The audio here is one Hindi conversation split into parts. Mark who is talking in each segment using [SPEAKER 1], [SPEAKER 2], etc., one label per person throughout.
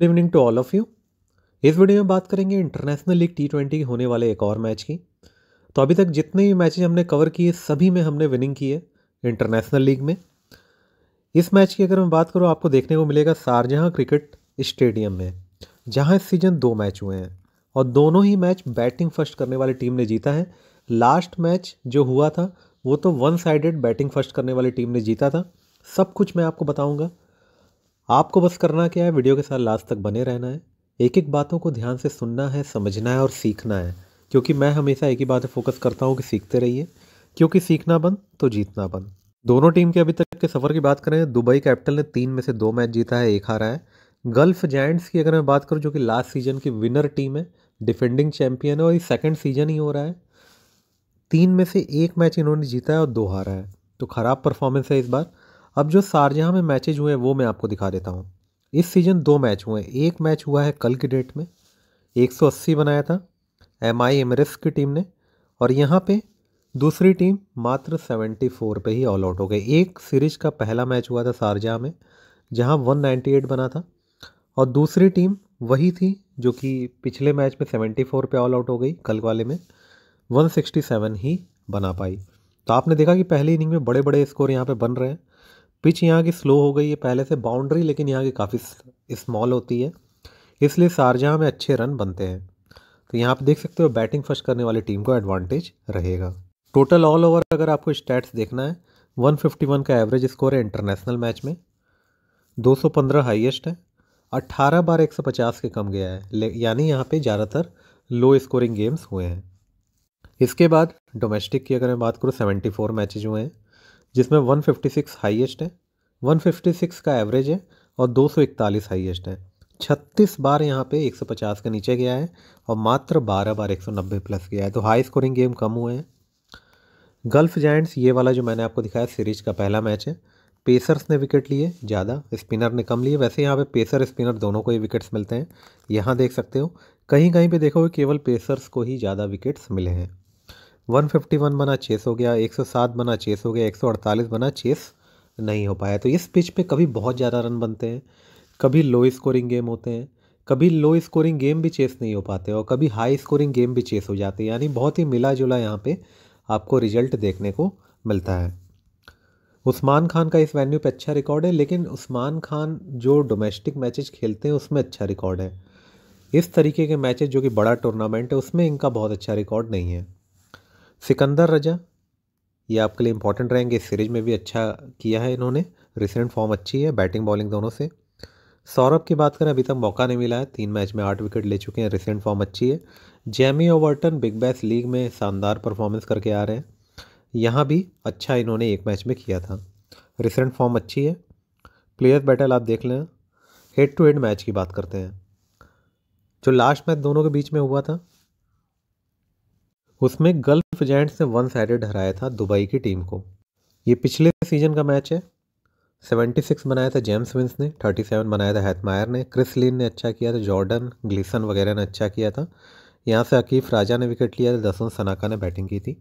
[SPEAKER 1] good evening to all of you इस वीडियो में बात करेंगे इंटरनेशनल लीग टी ट्वेंटी होने वाले एक और मैच की तो अभी तक जितने भी मैचेज हमने कवर किए सभी में हमने विनिंग की है इंटरनेशनल लीग में इस मैच की अगर मैं बात करूँ आपको देखने को मिलेगा शारजहाँ क्रिकेट स्टेडियम में जहाँ इस सीज़न दो मैच हुए हैं और दोनों ही मैच बैटिंग फर्स्ट करने वाली टीम ने जीता है लास्ट मैच जो हुआ था वो तो वन साइडेड बैटिंग फर्स्ट करने वाली टीम ने जीता था सब कुछ मैं आपको बताऊँगा आपको बस करना क्या है वीडियो के साथ लास्ट तक बने रहना है एक एक बातों को ध्यान से सुनना है समझना है और सीखना है क्योंकि मैं हमेशा एक ही बात फोकस करता हूँ कि सीखते रहिए क्योंकि सीखना बंद तो जीतना बंद दोनों टीम के अभी तक के सफ़र की बात करें दुबई कैपिटल ने तीन में से दो मैच जीता है एक हारा है गल्फ जैंट्स की अगर मैं बात करूँ जो कि लास्ट सीजन की विनर टीम है डिफेंडिंग चैंपियन है और ये सेकेंड सीजन ही हो रहा है तीन में से एक मैच इन्होंने जीता है और दो हारा है तो ख़राब परफॉर्मेंस है इस बार अब जो शारजहाँ में मैचेज हुए हैं वो मैं आपको दिखा देता हूँ इस सीज़न दो मैच हुए एक मैच हुआ है कल की डेट में 180 बनाया था एम आई की टीम ने और यहाँ पे दूसरी टीम मात्र 74 पे ही ऑल आउट हो गई एक सीरीज का पहला मैच हुआ था शारजहाँ में जहाँ 198 बना था और दूसरी टीम वही थी जो कि पिछले मैच में फोर पे ऑल आउट हो गई कल वाले में सेवन ही बना पाई तो आपने देखा कि पहली इनिंग में बड़े बड़े स्कोर यहाँ पे बन रहे हैं पिच यहाँ की स्लो हो गई है पहले से बाउंड्री लेकिन यहाँ की काफ़ी स्मॉल होती है इसलिए शारजहाँ में अच्छे रन बनते हैं तो यहाँ आप देख सकते हो बैटिंग फर्स्ट करने वाली टीम को एडवांटेज रहेगा टोटल ऑल ओवर अगर आपको स्टैट्स देखना है 151 का एवरेज स्कोर है इंटरनेशनल मैच में 215 हाईएस्ट है 18 बार 150 के कम गया है यानी यहाँ पे ज़्यादातर लो स्कोरिंग गेम्स हुए हैं इसके बाद डोमेस्टिक की अगर मैं बात करूँ 74 मैचेज हुए हैं जिसमें 156 हाईएस्ट है 156 का एवरेज है और 241 हाईएस्ट है 36 बार यहाँ पे 150 के नीचे गया है और मात्र 12 बार 190 प्लस गया है तो हाई स्कोरिंग गेम कम हुए हैं गल्फ जैंट्स ये वाला जो मैंने आपको दिखाया सीरीज का पहला मैच है पेसर्स ने विकेट लिए ज़्यादा स्पिनर ने कम लिए वैसे यहाँ पे पेसर स्पिनर दोनों को ही विकेट्स मिलते हैं यहाँ देख सकते हो कहीं कहीं पे देखोगे केवल पेसर्स को ही ज़्यादा विकेट्स मिले हैं 151 बना चेस हो गया 107 बना चेस हो गया 148 बना चेस नहीं हो पाया तो इस पिच पे कभी बहुत ज़्यादा रन बनते हैं कभी लो स्कोरिंग गेम होते हैं कभी लो स्कोरिंग गेम भी चेस नहीं हो पाते और कभी हाई स्कोरिंग गेम भी चेस हो जाते हैं यानी बहुत ही मिला जुला यहाँ पर आपको रिजल्ट देखने को मिलता है उस्मान खान का इस वेन्यू पे अच्छा रिकॉर्ड है लेकिन उस्मान खान जो डोमेस्टिक मैचेज खेलते हैं उसमें अच्छा रिकॉर्ड है इस तरीके के मैचेज जो कि बड़ा टूर्नामेंट है उसमें इनका बहुत अच्छा रिकॉर्ड नहीं है सिकंदर रजा ये आपके लिए इंपॉर्टेंट रहेंगे इस सीरीज में भी अच्छा किया है इन्होंने रिसेंट फॉर्म अच्छी है बैटिंग बॉलिंग दोनों से सौरभ की बात करें अभी तक मौका नहीं मिला है तीन मैच में आठ विकेट ले चुके हैं रिसेंट फॉर्म अच्छी है Jamie Overton Big Bash League में शानदार परफॉर्मेंस करके आ रहे हैं यहाँ भी अच्छा इन्होंने एक मैच में किया था रिसेंट फॉर्म अच्छी है प्लेयर्स बैटल आप देख लें हेड टू हेड मैच की बात करते हैं जो लास्ट मैच दोनों के बीच में हुआ था उसमें गल्फ जैंट्स ने वन साइडेड हराया था दुबई की टीम को ये पिछले सीजन का मैच है 76 बनाया था जेम्स विंस ने 37 बनाया था हैथमायर ने क्रिस लिन ने अच्छा किया था जॉर्डन ग्लिसन वगैरह ने अच्छा किया था यहाँ से अकीफ राजा ने विकेट लिया था दसवंत सनाका ने बैटिंग की थी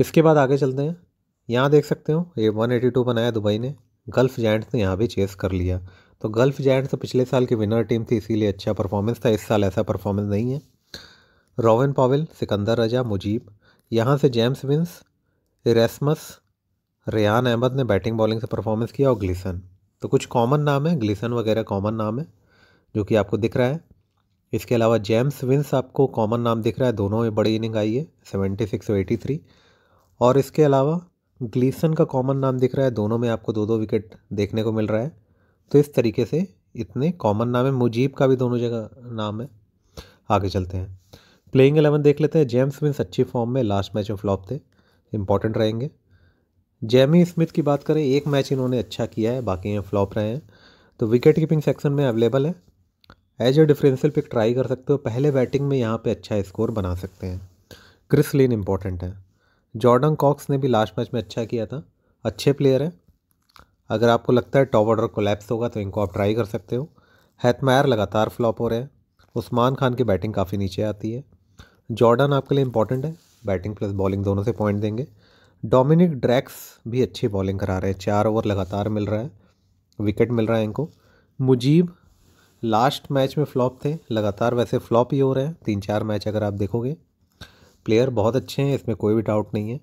[SPEAKER 1] इसके बाद आगे चलते हैं यहाँ देख सकते हो ये 182 बनाया दुबई ने गल्फ जैंट्स ने यहाँ भी चेस कर लिया तो गल्फ जैंट्स तो पिछले साल की विनर टीम थी इसीलिए अच्छा परफॉर्मेंस था इस साल ऐसा परफॉर्मेंस नहीं है रॉवन पावेल सिकंदर रजा मुजीब यहाँ से जेम्स विंस रेसमस रेहान अहमद ने बैटिंग बॉलिंग से परफॉर्मेंस किया और ग्लिसन तो कुछ कॉमन नाम है ग्लिसन वगैरह कॉमन नाम है जो कि आपको दिख रहा है इसके अलावा जेम्स विंस आपको कॉमन नाम दिख रहा है दोनों में बड़ी इनिंग आई है सेवेंटी सिक्स और एटी थ्री और इसके अलावा ग्लीसन का कॉमन नाम दिख रहा है दोनों में आपको दो दो विकेट देखने को मिल रहा है तो इस तरीके से इतने कॉमन नाम है मुजीब का भी दोनों जगह नाम है आगे चलते हैं प्लेइंग एलेवन देख लेते हैं जेम्स विंस अच्छी फॉर्म में लास्ट मैच में फ्लॉप थे इंपॉर्टेंट रहेंगे जेमी स्मिथ की बात करें एक मैच इन्होंने अच्छा किया है बाकी ये फ्लॉप रहे हैं तो विकेट कीपिंग सेक्शन में अवेलेबल है as a differential pick try कर सकते हो पहले बैटिंग में यहाँ पे अच्छा स्कोर बना सकते हैं क्रिस लिन इम्पॉर्टेंट है जॉर्डन कॉक्स ने भी लास्ट मैच में अच्छा किया था अच्छे प्लेयर हैं अगर आपको लगता है टॉप ऑर्डर कोलैप्स होगा तो इनको आप ट्राई कर सकते हो हैथमायर लगातार फ्लॉप हो रहे हैं उस्मान खान की बैटिंग काफ़ी नीचे आती है जॉर्डन आपके लिए इंपॉर्टेंट है बैटिंग प्लस बॉलिंग दोनों से पॉइंट देंगे डोमिनिक ड्रैक्स भी अच्छी बॉलिंग करा रहे हैं चार ओवर लगातार मिल रहा है विकेट मिल रहा है इनको मुजीब लास्ट मैच में फ्लॉप थे लगातार वैसे फ्लॉप ही हो रहे हैं तीन चार मैच अगर आप देखोगे प्लेयर बहुत अच्छे हैं इसमें कोई भी डाउट नहीं है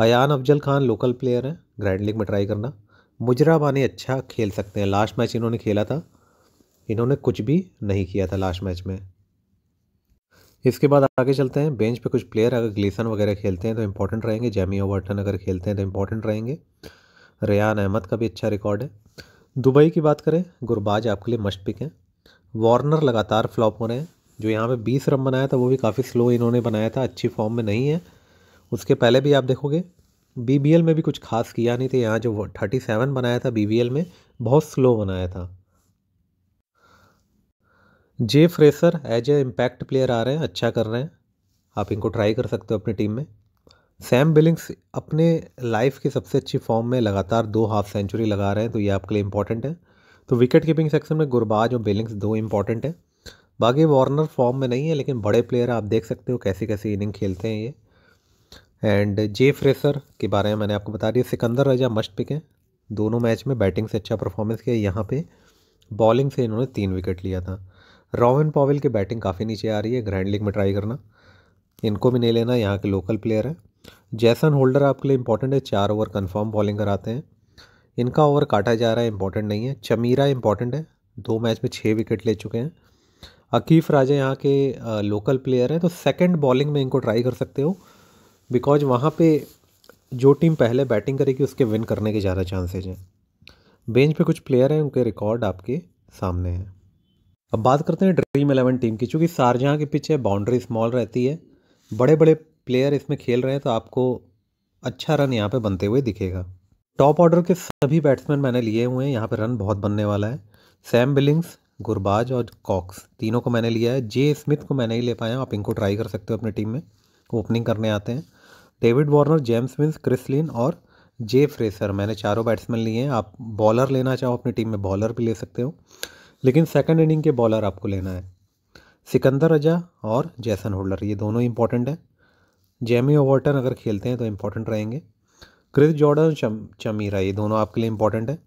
[SPEAKER 1] अयान अफजल खान लोकल प्लेयर हैं ग्रैंड लीग में ट्राई करना मुजरा बानी अच्छा खेल सकते हैं लास्ट मैच इन्होंने खेला था इन्होंने कुछ भी नहीं किया था लास्ट मैच में इसके बाद आगे चलते हैं बेंच पे कुछ प्लेयर अगर ग्लीसन वगैरह खेलते हैं तो इंपॉर्टेंट रहेंगे जैमी ओवर्टन अगर खेलते हैं तो इंपॉर्टेंट रहेंगे रेयान अहमद का भी अच्छा रिकॉर्ड है दुबई की बात करें गुरबाज आपके लिए मस्ट पिक हैं वार्नर लगातार फ्लॉप हो रहे हैं जो यहाँ पे बीस रन बनाया था वो भी काफ़ी स्लो इन्होंने बनाया था अच्छी फॉर्म में नहीं है उसके पहले भी आप देखोगे बी में भी कुछ खास किया नहीं था यहाँ जो थर्टी सेवन बनाया था बी में बहुत स्लो बनाया था J Fraser as a impact player आ रहे हैं अच्छा कर रहे हैं आप इनको ट्राई कर सकते हो अपनी टीम में सैम बिलिंग्स अपने लाइफ की सबसे अच्छी फॉर्म में लगातार दो हाफ सेंचुरी लगा रहे हैं तो ये आपके लिए इंपॉर्टेंट है तो विकेट कीपिंग सेक्शन में गुरबाज और बिलिंग्स दो इंपॉर्टेंट हैं बाकी वार्नर फॉर्म में नहीं है लेकिन बड़े प्लेयर आप देख सकते हो कैसी कैसी इनिंग खेलते हैं ये एंड जे फ्रेसर के बारे में मैंने आपको बता दिया सिकंदर रजा मस्ट पिक हैं दोनों मैच में बैटिंग से अच्छा परफॉर्मेंस किया यहाँ पे बॉलिंग से इन्होंने तीन विकेट लिया था रोवन पॉवेल की बैटिंग काफ़ी नीचे आ रही है ग्रैंड लीग में ट्राई करना इनको भी नहीं लेना यहाँ के लोकल प्लेयर हैं जैसन होल्डर आपके लिए इंपॉर्टेंट है चार ओवर कन्फर्म बॉलिंग कराते हैं इनका ओवर काटा जा रहा है इंपॉर्टेंट नहीं है चमीरा इंपॉर्टेंट है दो मैच में छः विकेट ले चुके हैं अकीफ़ राजा यहाँ के लोकल प्लेयर हैं तो सेकंड बॉलिंग में इनको ट्राई कर सकते हो बिकॉज वहाँ पे जो टीम पहले बैटिंग करेगी उसके विन करने के ज़्यादा चांसेज हैं बेंच पे कुछ प्लेयर हैं उनके रिकॉर्ड आपके सामने हैं अब बात करते हैं ड्रीम इलेवन टीम की चूँकि शारजहाँ के पीछे बाउंड्री स्मॉल रहती है बड़े बड़े प्लेयर इसमें खेल रहे हैं तो आपको अच्छा रन यहाँ पे बनते हुए दिखेगा टॉप ऑर्डर के सभी बैट्समैन मैंने लिए हुए हैं यहाँ पे रन बहुत बनने वाला है सैम बिलिंग्स गुरबाज और कॉक्स तीनों को मैंने लिया है जे स्मिथ को मैंने ही ले पाया आप इनको ट्राई कर सकते हो अपनी टीम में ओपनिंग करने आते हैं David Warner James Vince Chris Lynn और जे फ्रेसर मैंने चारों बैट्समैन लिए हैं आप बॉलर लेना चाहो अपनी टीम में बॉलर भी ले सकते हो लेकिन सेकंड इनिंग के बॉलर आपको लेना है सिकंदर रजा और जैसन होल्डर ये दोनों इंपॉर्टेंट हैं जेमी ओवर्टन अगर खेलते हैं तो इम्पॉर्टेंट रहेंगे क्रिस जॉर्डन चम चमीरा ये दोनों आपके लिए इंपॉर्टेंट है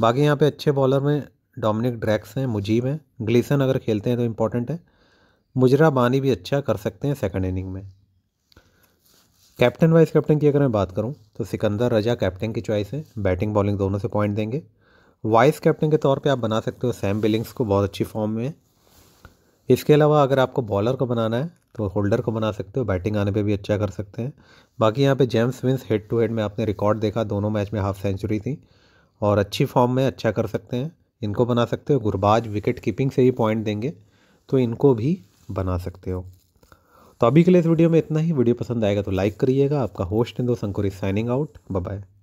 [SPEAKER 1] बाकी यहाँ पे अच्छे बॉलर में डोमिनिक ड्रैक्स हैं मुजीब हैं ग्लिसन अगर खेलते हैं तो इम्पॉर्टेंट है मुजरा बानी भी अच्छा कर सकते हैं सेकंड इनिंग में कैप्टन वाइस कैप्टन की अगर मैं बात करूँ तो सिकंदर रजा कैप्टन की चॉइस है बैटिंग बॉलिंग दोनों से पॉइंट देंगे वाइस कैप्टन के तौर पे आप बना सकते हो सैम बिलिंग्स को बहुत अच्छी फॉर्म में इसके अलावा अगर आपको बॉलर को बनाना है तो होल्डर को बना सकते हो बैटिंग आने पे भी अच्छा कर सकते हैं बाकी यहाँ पे James Vince head to head में आपने रिकॉर्ड देखा दोनों मैच में हाफ सेंचुरी थी और अच्छी फॉर्म में अच्छा कर सकते हैं इनको बना सकते हो गुरबाज विकेट कीपिंग से ही पॉइंट देंगे तो इनको भी बना सकते हो तो अभी के लिए इस वीडियो में इतना ही वीडियो पसंद आएगा तो लाइक करिएगा आपका होस्ट दो संकुरी साइनिंग आउट बाय